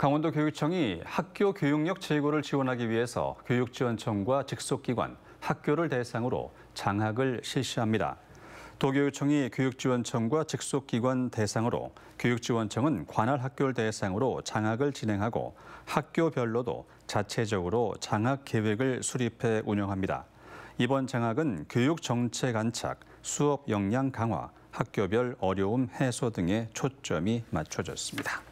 강원도 교육청이 학교 교육력 제고를 지원하기 위해서 교육지원청과 직속기관, 학교를 대상으로 장학을 실시합니다. 도교육청이 교육지원청과 직속기관 대상으로 교육지원청은 관할 학교를 대상으로 장학을 진행하고 학교별로도 자체적으로 장학 계획을 수립해 운영합니다. 이번 장학은 교육 정책 안착, 수업 역량 강화, 학교별 어려움 해소 등에 초점이 맞춰졌습니다.